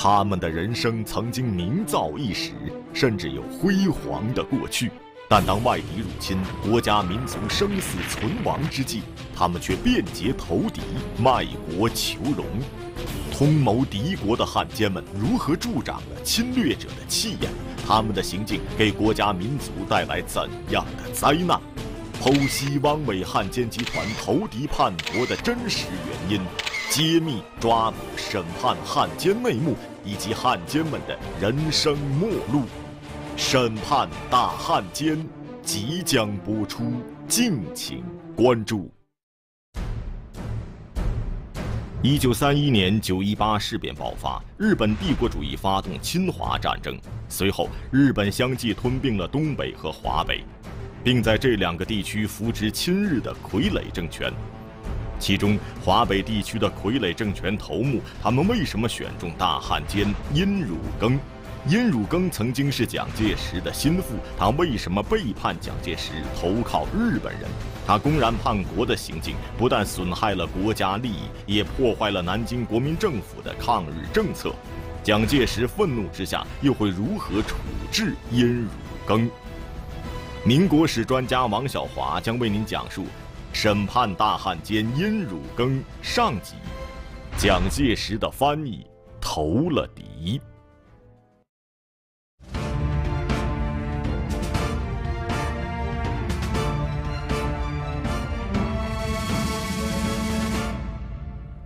他们的人生曾经名噪一时，甚至有辉煌的过去，但当外敌入侵、国家民族生死存亡之际，他们却变节投敌、卖国求荣，通谋敌国的汉奸们如何助长了侵略者的气焰？他们的行径给国家民族带来怎样的灾难？剖析汪伪汉奸集团投敌叛国的真实原因。揭秘、抓捕、审判汉奸内幕，以及汉奸们的人生末路，《审判大汉奸》即将播出，敬请关注。一九三一年九一八事变爆发，日本帝国主义发动侵华战争，随后日本相继吞并了东北和华北，并在这两个地区扶植亲日的傀儡政权。其中，华北地区的傀儡政权头目，他们为什么选中大汉奸殷汝耕？殷汝耕曾经是蒋介石的心腹，他为什么背叛蒋介石，投靠日本人？他公然叛国的行径，不但损害了国家利益，也破坏了南京国民政府的抗日政策。蒋介石愤怒之下，又会如何处置殷汝耕？民国史专家王小华将为您讲述。审判大汉奸殷汝耕上集，蒋介石的翻译投了敌。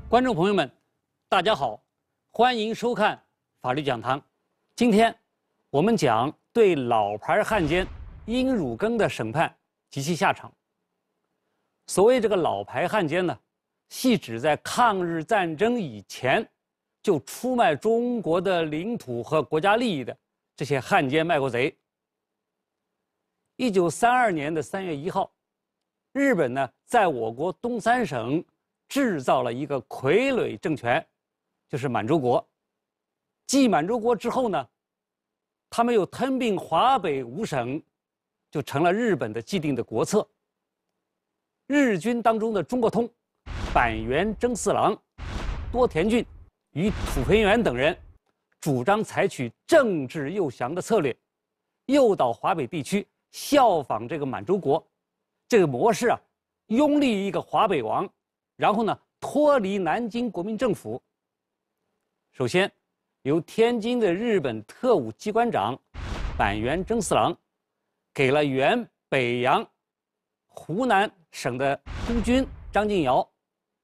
观众朋友们，大家好，欢迎收看《法律讲堂》。今天，我们讲对老牌汉奸殷汝耕的审判及其下场。所谓这个老牌汉奸呢，系指在抗日战争以前就出卖中国的领土和国家利益的这些汉奸卖国贼。一九三二年的三月一号，日本呢在我国东三省制造了一个傀儡政权，就是满洲国。继满洲国之后呢，他们又吞并华北五省，就成了日本的既定的国策。日军当中的中国通，板垣征四郎、多田骏，与土肥原等人，主张采取政治诱降的策略，诱导华北地区效仿这个满洲国，这个模式啊，拥立一个华北王，然后呢脱离南京国民政府。首先，由天津的日本特务机关长，板垣征四郎，给了原北洋、湖南。省的督军张敬尧，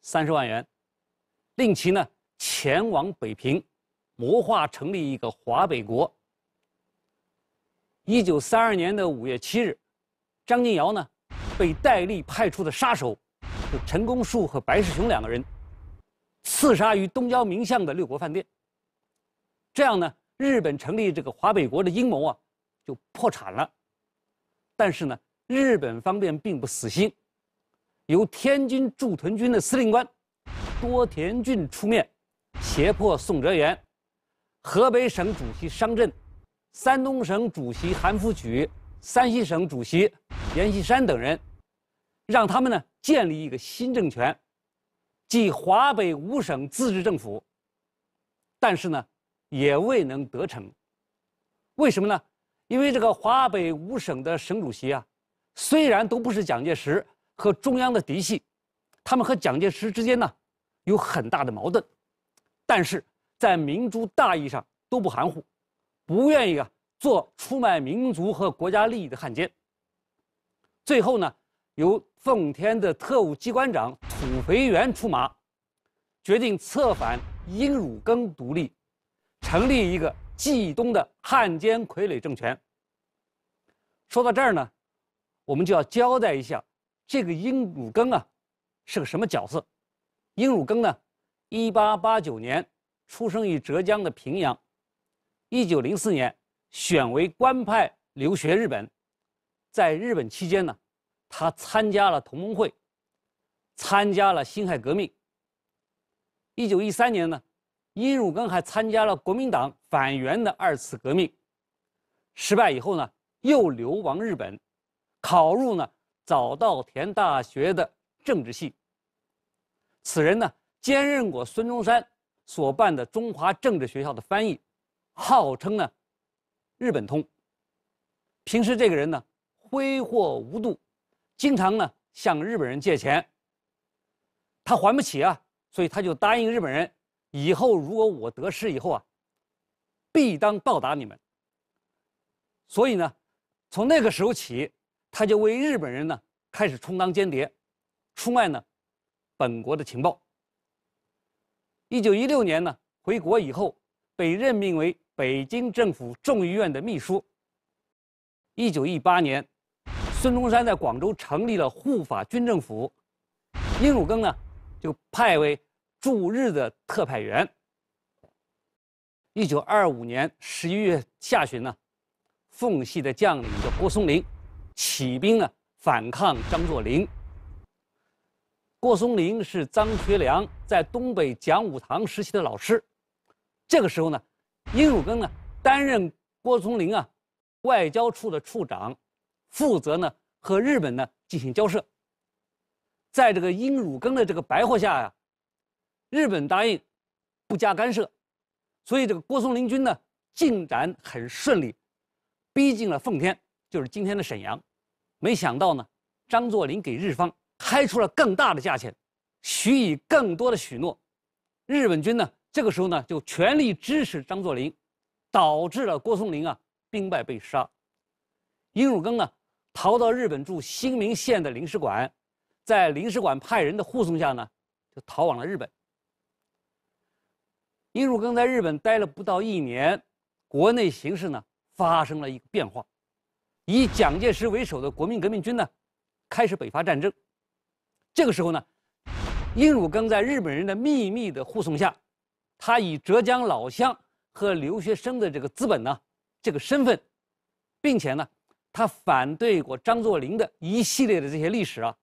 三十万元，令其呢前往北平，谋划成立一个华北国。一九三二年的五月七日，张敬尧呢，被戴笠派出的杀手，就陈公树和白世雄两个人，刺杀于东郊民巷的六国饭店。这样呢，日本成立这个华北国的阴谋啊，就破产了。但是呢，日本方面并不死心。由天津驻屯军的司令官多田骏出面，胁迫宋哲元、河北省主席商震、山东省主席韩复榘、山西省主席阎锡山等人，让他们呢建立一个新政权，即华北五省自治政府。但是呢，也未能得逞。为什么呢？因为这个华北五省的省主席啊，虽然都不是蒋介石。和中央的嫡系，他们和蒋介石之间呢，有很大的矛盾，但是在民族大义上都不含糊，不愿意啊做出卖民族和国家利益的汉奸。最后呢，由奉天的特务机关长土肥原出马，决定策反殷汝耕独立，成立一个冀东的汉奸傀儡政权。说到这儿呢，我们就要交代一下。这个殷汝耕啊，是个什么角色？殷汝耕呢，一八八九年出生于浙江的平阳，一九零四年选为官派留学日本，在日本期间呢，他参加了同盟会，参加了辛亥革命。一九一三年呢，殷汝耕还参加了国民党反袁的二次革命，失败以后呢，又流亡日本，考入呢。早稻田大学的政治系。此人呢，兼任过孙中山所办的中华政治学校的翻译，号称呢，日本通。平时这个人呢，挥霍无度，经常呢向日本人借钱。他还不起啊，所以他就答应日本人，以后如果我得势以后啊，必当报答你们。所以呢，从那个时候起。他就为日本人呢开始充当间谍，出卖呢本国的情报。一九一六年呢回国以后，被任命为北京政府众议院的秘书。一九一八年，孙中山在广州成立了护法军政府，殷汝耕呢就派为驻日的特派员。一九二五年十一月下旬呢，奉系的将领叫郭松龄。起兵呢，反抗张作霖。郭松龄是张学良在东北讲武堂时期的老师。这个时候呢，殷汝耕呢担任郭松龄啊外交处的处长，负责呢和日本呢进行交涉。在这个殷汝耕的这个白话下呀，日本答应不加干涉，所以这个郭松龄军呢进展很顺利，逼近了奉天，就是今天的沈阳。没想到呢，张作霖给日方开出了更大的价钱，许以更多的许诺，日本军呢这个时候呢就全力支持张作霖，导致了郭松龄啊兵败被杀，殷汝耕呢逃到日本驻新民县的领事馆，在领事馆派人的护送下呢，就逃往了日本。殷汝耕在日本待了不到一年，国内形势呢发生了一个变化。以蒋介石为首的国民革命军呢，开始北伐战争。这个时候呢，殷汝耕在日本人的秘密的护送下，他以浙江老乡和留学生的这个资本呢，这个身份，并且呢，他反对过张作霖的一系列的这些历史啊，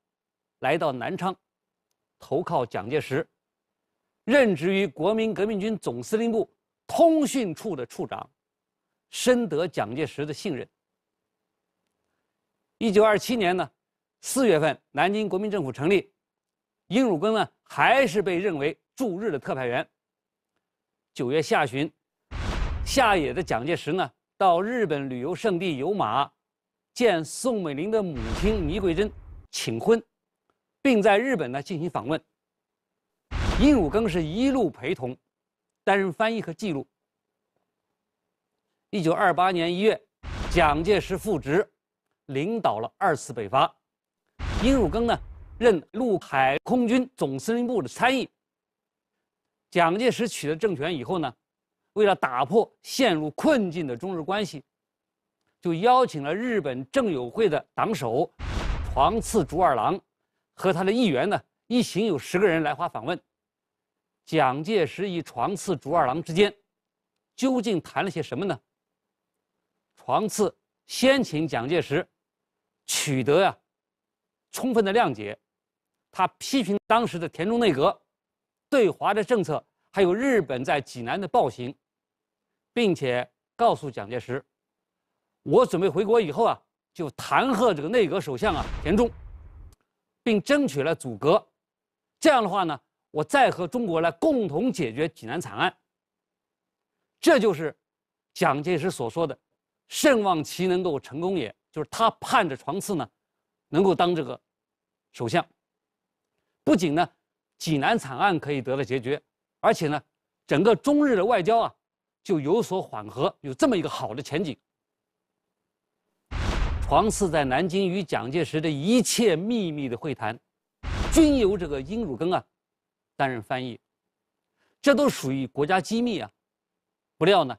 来到南昌，投靠蒋介石，任职于国民革命军总司令部通讯处的处长，深得蒋介石的信任。一九二七年呢，四月份南京国民政府成立，殷汝耕呢还是被认为驻日的特派员。九月下旬，下野的蒋介石呢到日本旅游胜地游马，见宋美龄的母亲倪桂珍，请婚，并在日本呢进行访问。殷汝耕是一路陪同，担任翻译和记录。一九二八年一月，蒋介石复职。领导了二次北伐，殷汝耕呢任陆海空军总司令部的参议。蒋介石取得政权以后呢，为了打破陷入困境的中日关系，就邀请了日本政友会的党首床次竹二郎和他的议员呢一行有十个人来华访问。蒋介石与床次竹二郎之间究竟谈了些什么呢？床次先请蒋介石。取得呀，充分的谅解，他批评当时的田中内阁对华的政策，还有日本在济南的暴行，并且告诉蒋介石，我准备回国以后啊，就弹劾这个内阁首相啊田中，并争取了阻隔，这样的话呢，我再和中国来共同解决济南惨案。这就是蒋介石所说的，甚望其能够成功也。就是他盼着床次呢，能够当这个首相。不仅呢，济南惨案可以得到解决，而且呢，整个中日的外交啊，就有所缓和，有这么一个好的前景。床次在南京与蒋介石的一切秘密的会谈，均由这个殷汝耕啊担任翻译，这都属于国家机密啊。不料呢，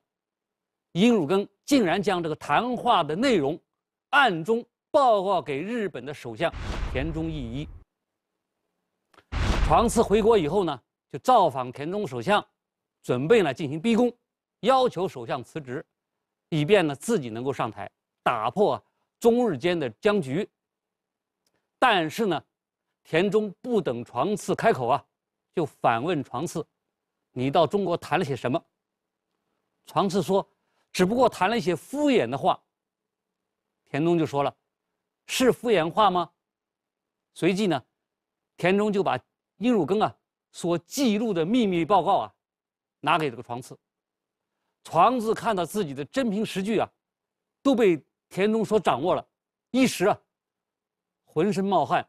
殷汝耕竟然将这个谈话的内容。暗中报告给日本的首相田中义一。床次回国以后呢，就造访田中首相，准备呢进行逼宫，要求首相辞职，以便呢自己能够上台，打破中日间的僵局。但是呢，田中不等床次开口啊，就反问床次：“你到中国谈了些什么？”床次说：“只不过谈了一些敷衍的话。”田中就说了：“是敷衍话吗？”随即呢，田中就把殷汝耕啊所记录的秘密报告啊，拿给这个床次。床次看到自己的真凭实据啊，都被田中所掌握了，一时啊，浑身冒汗，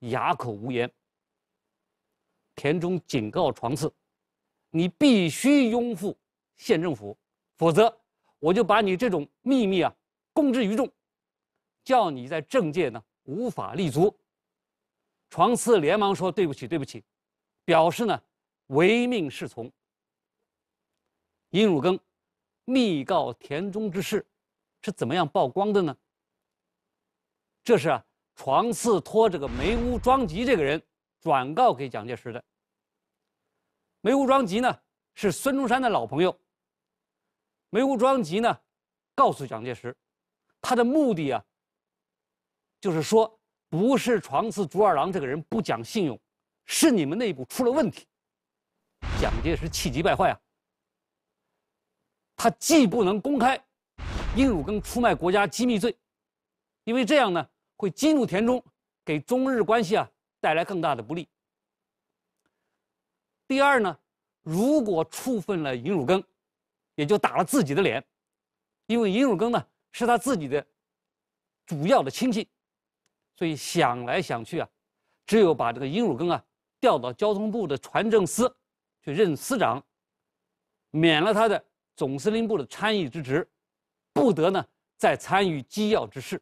哑口无言。田中警告床次：“你必须拥护县政府，否则我就把你这种秘密啊，公之于众。”叫你在政界呢无法立足，床次连忙说对不起对不起，表示呢唯命是从。殷汝耕密告田中之事是怎么样曝光的呢？这是啊，床次托这个梅屋庄吉这个人转告给蒋介石的。梅屋庄吉呢是孙中山的老朋友。梅屋庄吉呢告诉蒋介石，他的目的啊。就是说，不是床次竹二郎这个人不讲信用，是你们内部出了问题。蒋介石气急败坏啊，他既不能公开，殷汝耕出卖国家机密罪，因为这样呢会激怒田中，给中日关系啊带来更大的不利。第二呢，如果处分了殷汝耕，也就打了自己的脸，因为殷汝耕呢是他自己的主要的亲戚。所以想来想去啊，只有把这个殷汝耕啊调到交通部的船政司去任司长，免了他的总司令部的参议之职，不得呢再参与机要之事。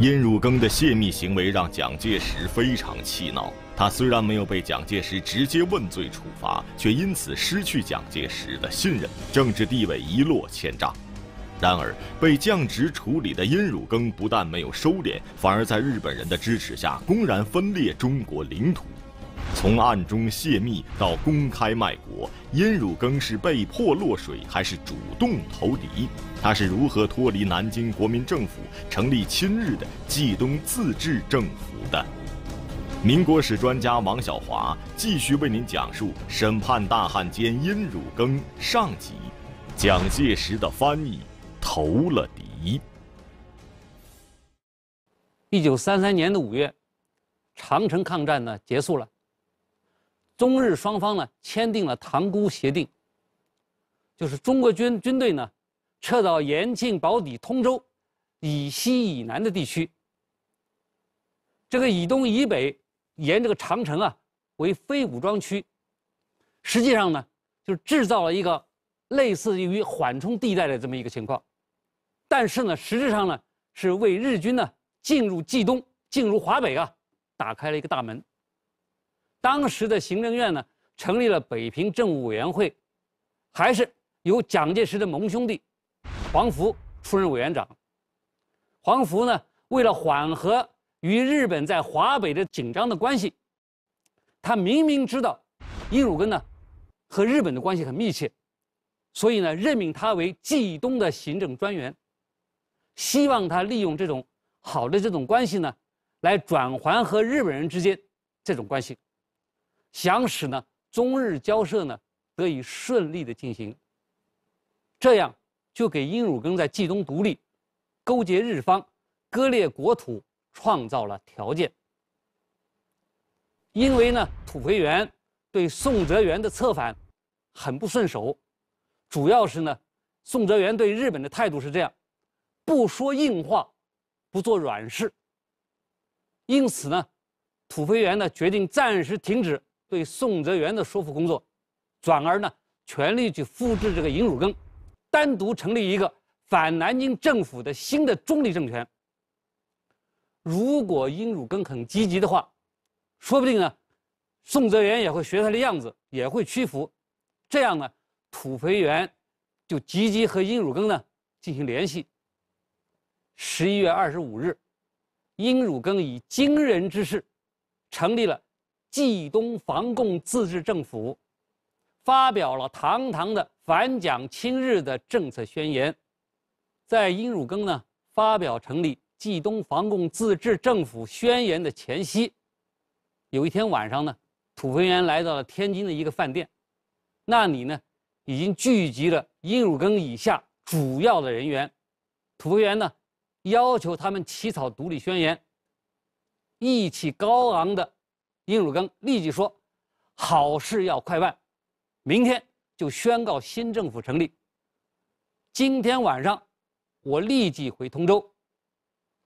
殷汝耕的泄密行为让蒋介石非常气恼，他虽然没有被蒋介石直接问罪处罚，却因此失去蒋介石的信任，政治地位一落千丈。然而，被降职处理的殷汝耕不但没有收敛，反而在日本人的支持下公然分裂中国领土。从暗中泄密到公开卖国，殷汝耕是被迫落水还是主动投敌？他是如何脱离南京国民政府，成立亲日的冀东自治政府的？民国史专家王小华继续为您讲述《审判大汉奸殷汝耕》上集：蒋介石的翻译。投了敌。一九三三年的五月，长城抗战呢结束了，中日双方呢签订了《塘沽协定》，就是中国军军队呢撤到延庆、宝坻、通州以西以南的地区，这个以东以北，沿这个长城啊为非武装区，实际上呢就制造了一个类似于缓冲地带的这么一个情况。但是呢，实质上呢，是为日军呢进入冀东、进入华北啊，打开了一个大门。当时的行政院呢，成立了北平政务委员会，还是由蒋介石的盟兄弟黄福出任委员长。黄福呢，为了缓和与日本在华北的紧张的关系，他明明知道殷汝根呢和日本的关系很密切，所以呢，任命他为冀东的行政专员。希望他利用这种好的这种关系呢，来转还和日本人之间这种关系，想使呢中日交涉呢得以顺利的进行。这样就给殷汝耕在冀东独立、勾结日方、割裂国土创造了条件。因为呢，土肥原对宋哲元的策反很不顺手，主要是呢，宋哲元对日本的态度是这样。不说硬话，不做软事。因此呢，土肥原呢决定暂时停止对宋哲元的说服工作，转而呢全力去复制这个殷汝耕，单独成立一个反南京政府的新的中立政权。如果殷汝耕很积极的话，说不定呢，宋哲元也会学他的样子，也会屈服。这样呢，土肥原就积极和殷汝耕呢进行联系。十一月二十五日，殷汝耕以惊人之势成立了冀东防共自治政府，发表了堂堂的反蒋亲日的政策宣言。在殷汝耕呢发表成立冀东防共自治政府宣言的前夕，有一天晚上呢，土肥原来到了天津的一个饭店，那里呢已经聚集了殷汝耕以下主要的人员，土肥原呢。要求他们起草独立宣言。意气高昂的殷汝耕立即说：“好事要快办，明天就宣告新政府成立。今天晚上，我立即回通州。”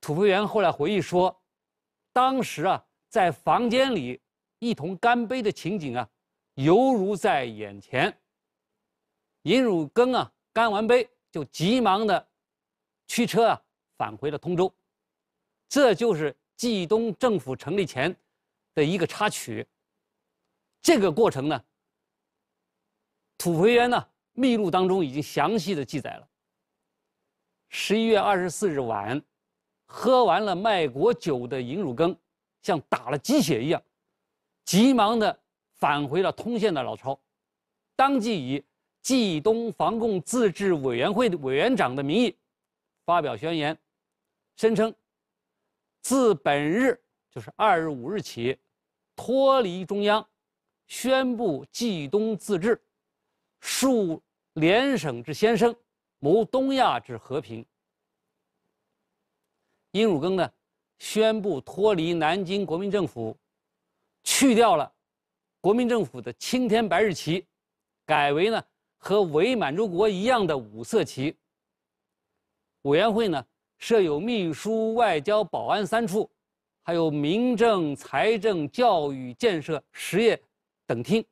土肥原后来回忆说：“当时啊，在房间里一同干杯的情景啊，犹如在眼前。”尹汝耕啊，干完杯就急忙的驱车啊。返回了通州，这就是冀东政府成立前的一个插曲。这个过程呢，《土肥原呢秘录当中已经详细的记载了。十一月二十四日晚，喝完了卖国酒的尹汝耕，像打了鸡血一样，急忙的返回了通县的老巢，当即以冀东防共自治委员会的委员长的名义，发表宣言。声称，自本日，就是二十五日起，脱离中央，宣布冀东自治，树联省之先声，谋东亚之和平。殷汝耕呢，宣布脱离南京国民政府，去掉了国民政府的青天白日旗，改为呢和伪满洲国一样的五色旗。委员会呢？设有秘书、外交、保安三处，还有民政、财政、教育、建设、实业等厅。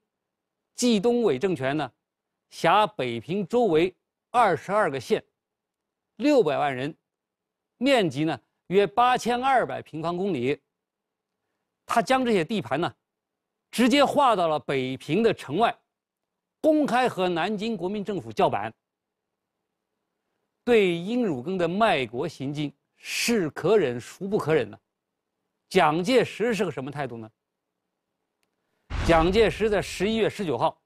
冀东伪政权呢，辖北平周围二十二个县，六百万人，面积呢约八千二百平方公里。他将这些地盘呢，直接划到了北平的城外，公开和南京国民政府叫板。对殷汝耕的卖国行径是可忍孰不可忍呢？蒋介石是个什么态度呢？蒋介石在十一月十九号，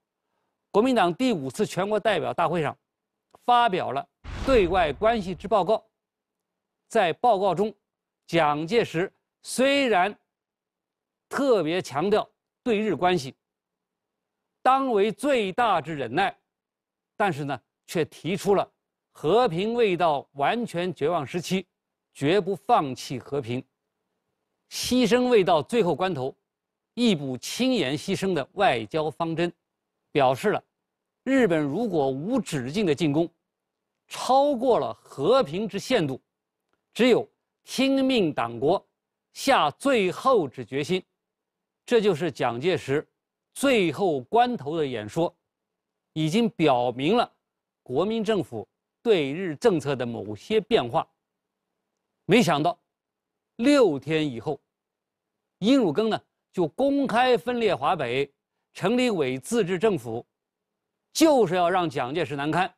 国民党第五次全国代表大会上，发表了对外关系之报告，在报告中，蒋介石虽然特别强调对日关系当为最大之忍耐，但是呢，却提出了。和平未到完全绝望时期，绝不放弃和平；牺牲未到最后关头，亦不轻言牺牲的外交方针，表示了日本如果无止境的进攻，超过了和平之限度，只有听命党国下最后之决心。这就是蒋介石最后关头的演说，已经表明了国民政府。对日政策的某些变化，没想到六天以后，殷汝耕呢就公开分裂华北，成立伪自治政府，就是要让蒋介石难堪。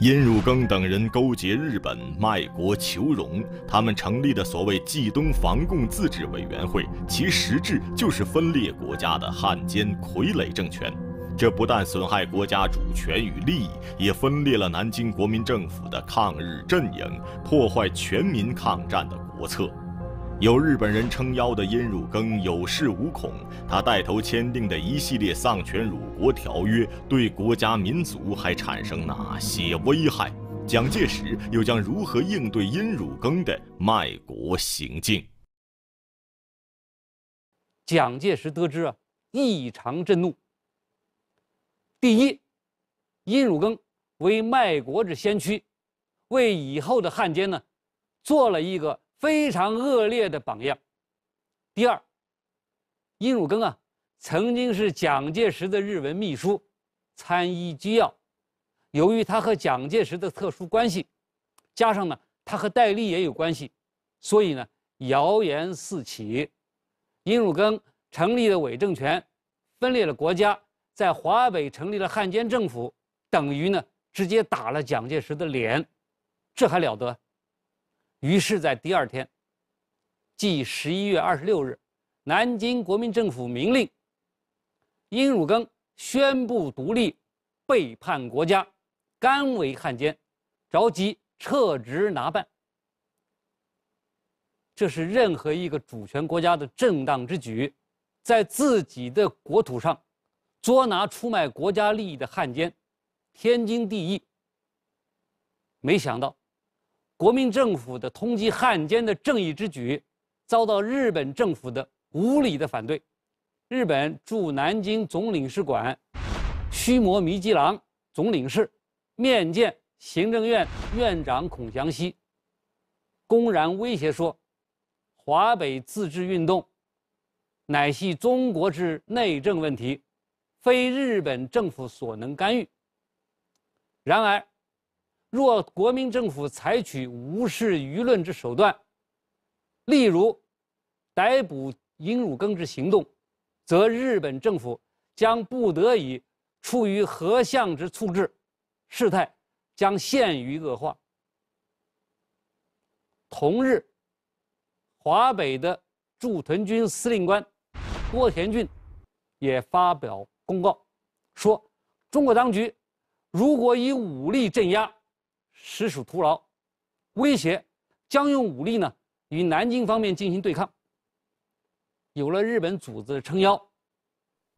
殷汝耕等人勾结日本卖国求荣，他们成立的所谓冀东防共自治委员会，其实质就是分裂国家的汉奸傀儡政权。这不但损害国家主权与利益，也分裂了南京国民政府的抗日阵营，破坏全民抗战的国策。有日本人撑腰的殷汝耕有恃无恐，他带头签订的一系列丧权辱国条约，对国家民族还产生哪些危害？蒋介石又将如何应对殷汝耕的卖国行径？蒋介石得知啊，异常震怒。第一，殷汝耕为卖国之先驱，为以后的汉奸呢做了一个非常恶劣的榜样。第二，殷汝耕啊曾经是蒋介石的日文秘书、参议机要，由于他和蒋介石的特殊关系，加上呢他和戴笠也有关系，所以呢谣言四起，殷汝耕成立了伪政权，分裂了国家。在华北成立了汉奸政府，等于呢直接打了蒋介石的脸，这还了得？于是，在第二天，即十一月二十六日，南京国民政府明令：殷汝耕宣布独立，背叛国家，甘为汉奸，着急撤职拿办。这是任何一个主权国家的正当之举，在自己的国土上。捉拿出卖国家利益的汉奸，天经地义。没想到，国民政府的通缉汉奸的正义之举，遭到日本政府的无理的反对。日本驻南京总领事馆，须磨弥吉郎总领事，面见行政院院长孔祥熙，公然威胁说：“华北自治运动，乃系中国之内政问题。”非日本政府所能干预。然而，若国民政府采取无视舆论之手段，例如逮捕殷汝耕之行动，则日本政府将不得已出于和相之处置，事态将陷于恶化。同日，华北的驻屯军司令官郭田俊也发表。公告说：“中国当局如果以武力镇压，实属徒劳；威胁将用武力呢与南京方面进行对抗。有了日本组织的撑腰，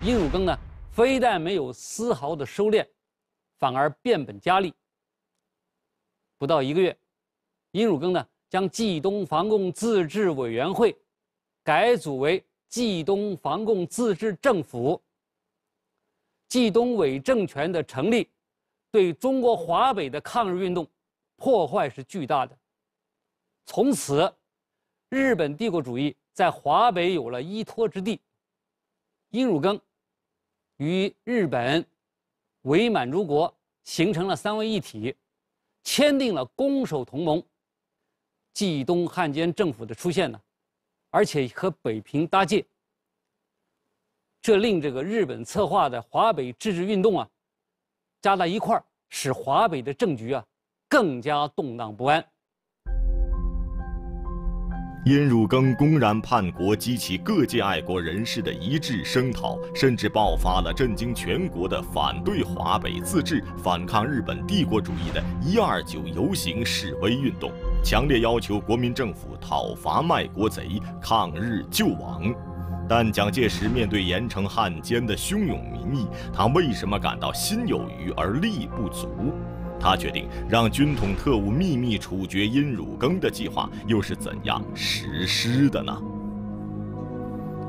殷汝耕呢非但没有丝毫的收敛，反而变本加厉。不到一个月，殷汝耕呢将冀东防共自治委员会改组为冀东防共自治政府。”冀东伪政权的成立，对中国华北的抗日运动破坏是巨大的。从此，日本帝国主义在华北有了依托之地。殷汝耕与日本伪满洲国形成了三位一体，签订了攻守同盟。冀东汉奸政府的出现呢，而且和北平搭界。这令这个日本策划的华北自治运动啊，加在一块儿，使华北的政局啊更加动荡不安。殷汝耕公然叛国，激起各界爱国人士的一致声讨，甚至爆发了震惊全国的反对华北自治、反抗日本帝国主义的“一二九”游行示威运动，强烈要求国民政府讨伐卖国贼、抗日救亡。但蒋介石面对严惩汉奸的汹涌民意，他为什么感到心有余而力不足？他决定让军统特务秘密处决殷汝耕的计划又是怎样实施的呢？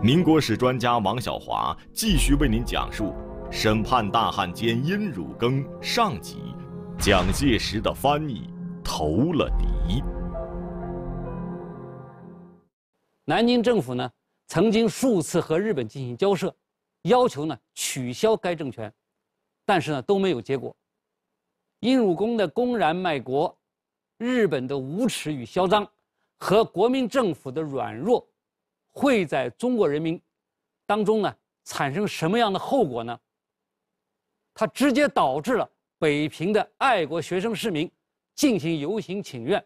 民国史专家王小华继续为您讲述《审判大汉奸殷汝耕》上集：蒋介石的翻译投了敌，南京政府呢？曾经数次和日本进行交涉，要求呢取消该政权，但是呢都没有结果。殷汝耕的公然卖国，日本的无耻与嚣张，和国民政府的软弱，会在中国人民当中呢产生什么样的后果呢？它直接导致了北平的爱国学生市民进行游行请愿，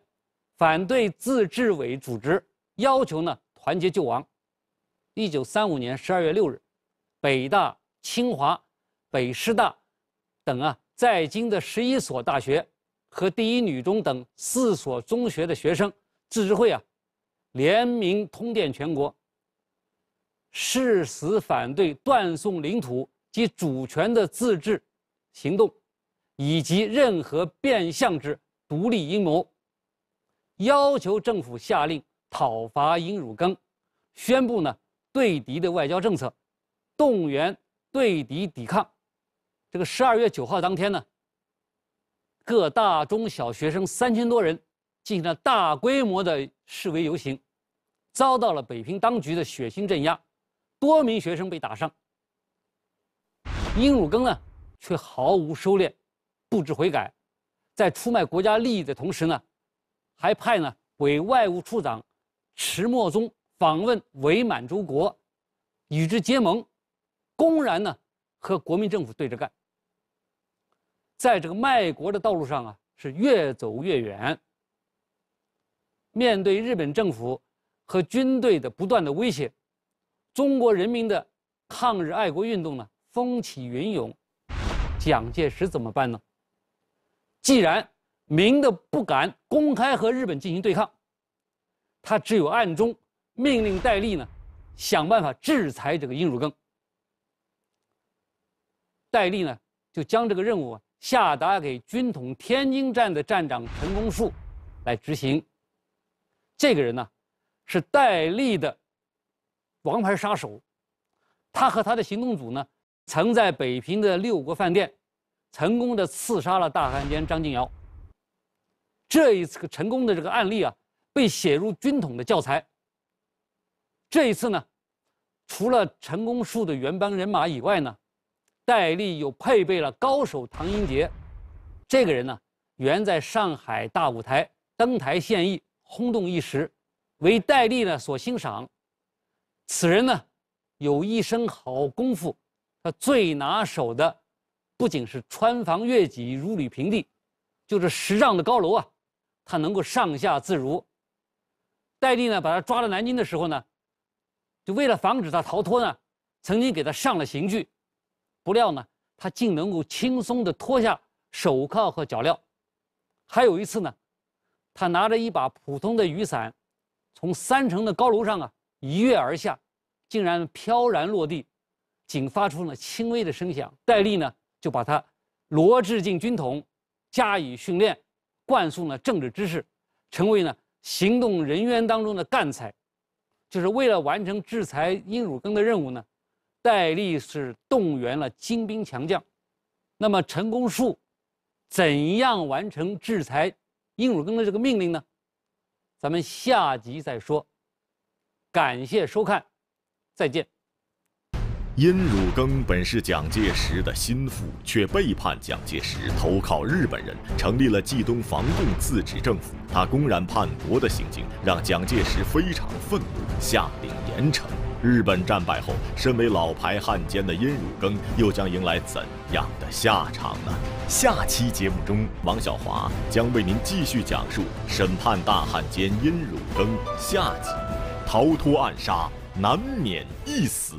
反对自治委组织，要求呢团结救亡。一九三五年十二月六日，北大、清华、北师大等啊，在京的十一所大学和第一女中等四所中学的学生自治会啊，联名通电全国，誓死反对断送领土及主权的自治行动，以及任何变相之独立阴谋，要求政府下令讨伐殷汝耕，宣布呢。对敌的外交政策，动员对敌抵抗。这个十二月九号当天呢，各大中小学生三千多人进行了大规模的示威游行，遭到了北平当局的血腥镇压，多名学生被打伤。殷汝耕呢，却毫无收敛，不知悔改，在出卖国家利益的同时呢，还派呢委外务处长迟默宗。访问伪满洲国，与之结盟，公然呢和国民政府对着干，在这个卖国的道路上啊是越走越远。面对日本政府和军队的不断的威胁，中国人民的抗日爱国运动呢风起云涌，蒋介石怎么办呢？既然明的不敢公开和日本进行对抗，他只有暗中。命令戴笠呢，想办法制裁这个殷汝耕。戴笠呢，就将这个任务下达给军统天津站的站长陈功树来执行。这个人呢，是戴笠的王牌杀手，他和他的行动组呢，曾在北平的六国饭店，成功的刺杀了大汉奸张敬尧。这一次成功的这个案例啊，被写入军统的教材。这一次呢，除了陈公树的原班人马以外呢，戴笠又配备了高手唐英杰。这个人呢，原在上海大舞台登台献艺，轰动一时，为戴笠呢所欣赏。此人呢，有一身好功夫，他最拿手的，不仅是穿房越脊如履平地，就是十丈的高楼啊，他能够上下自如。戴笠呢把他抓到南京的时候呢。就为了防止他逃脱呢，曾经给他上了刑具，不料呢，他竟能够轻松地脱下手铐和脚镣。还有一次呢，他拿着一把普通的雨伞，从三层的高楼上啊一跃而下，竟然飘然落地，仅发出了轻微的声响。戴笠呢，就把他罗织进军统，加以训练，灌输呢政治知识，成为了行动人员当中的干才。就是为了完成制裁殷汝耕的任务呢，戴笠是动员了精兵强将。那么陈公树怎样完成制裁殷汝耕的这个命令呢？咱们下集再说。感谢收看，再见。殷汝耕本是蒋介石的心腹，却背叛蒋介石，投靠日本人，成立了冀东防共自治政府。他公然叛国的行径让蒋介石非常愤怒，下令严惩。日本战败后，身为老牌汉奸的殷汝耕又将迎来怎样的下场呢？下期节目中，王小华将为您继续讲述审判大汉奸殷汝耕。下集，逃脱暗杀，难免一死。